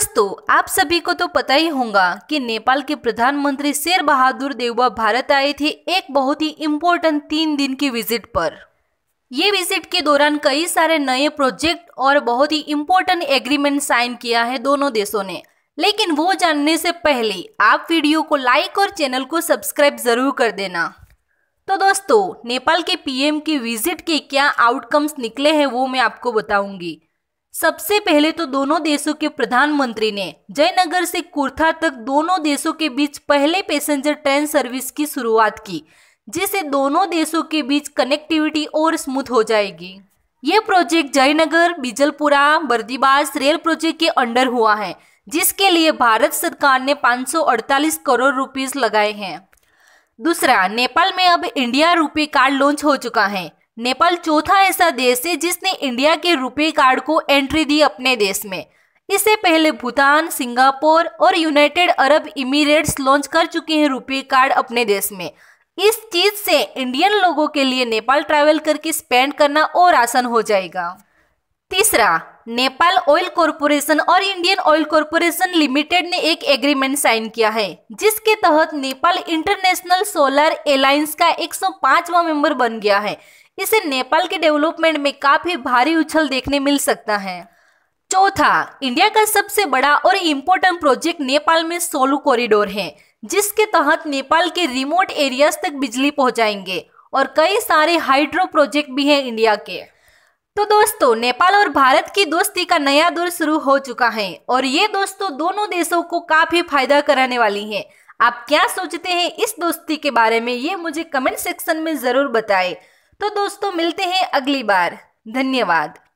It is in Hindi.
दोस्तों आप सभी को तो पता ही होगा कि नेपाल के प्रधानमंत्री शेर बहादुर देवबा भारत आए थे एक बहुत ही इम्पोर्टेंट तीन दिन की विजिट पर ये विजिट के दौरान कई सारे नए प्रोजेक्ट और बहुत ही इम्पोर्टेंट एग्रीमेंट साइन किया है दोनों देशों ने लेकिन वो जानने से पहले आप वीडियो को लाइक और चैनल को सब्सक्राइब जरूर कर देना तो दोस्तों नेपाल के पीएम की विजिट के क्या आउटकम्स निकले हैं वो मैं आपको बताऊंगी सबसे पहले तो दोनों देशों के प्रधानमंत्री ने जयनगर से कुर्था तक दोनों देशों के बीच पहले पैसेंजर ट्रेन सर्विस की शुरुआत की जिससे दोनों देशों के बीच कनेक्टिविटी और स्मूथ हो जाएगी ये project Jaynagar Bijalpura Bardibas rail project के अंडर हुआ है जिसके लिए भारत सरकार ने 548 करोड़ रुपीस लगाए हैं दूसरा नेपाल में अब इंडिया रुपे कार्ड लॉन्च हो चुका है नेपाल चौथा ऐसा देश है जिसने इंडिया के रुपए कार्ड को एंट्री दी अपने देश में इससे पहले भूटान सिंगापुर और यूनाइटेड अरब इमिरेट्स लॉन्च कर चुके हैं रुपए कार्ड अपने देश में इस चीज से इंडियन लोगों के लिए नेपाल ट्रैवल करके स्पेंड करना और आसान हो जाएगा तीसरा नेपाल ऑयल कॉरपोरेशन और इंडियन ऑयल कॉरपोरेशन लिमिटेड ने एक एग्रीमेंट साइन किया है जिसके तहत नेपाल इंटरनेशनल सोलर एलायंस का एक पांचवा मेंबर बन गया है इसे नेपाल के डेवलपमेंट में काफी भारी उछल देखने मिल सकता है चौथा इंडिया का सबसे बड़ा और इम्पोर्टेंट प्रोजेक्ट नेपाल में सोलू कॉरिडोर है जिसके तहत नेपाल के रिमोट एरियाज तक बिजली पहुंचाएंगे और कई सारे हाइड्रो प्रोजेक्ट भी हैं इंडिया के तो दोस्तों नेपाल और भारत की दोस्ती का नया दौर शुरू हो चुका है और ये दोस्तों दोनों देशों को काफी फायदा कराने वाली है आप क्या सोचते हैं इस दोस्ती के बारे में ये मुझे कमेंट सेक्शन में जरूर बताएं तो दोस्तों मिलते हैं अगली बार धन्यवाद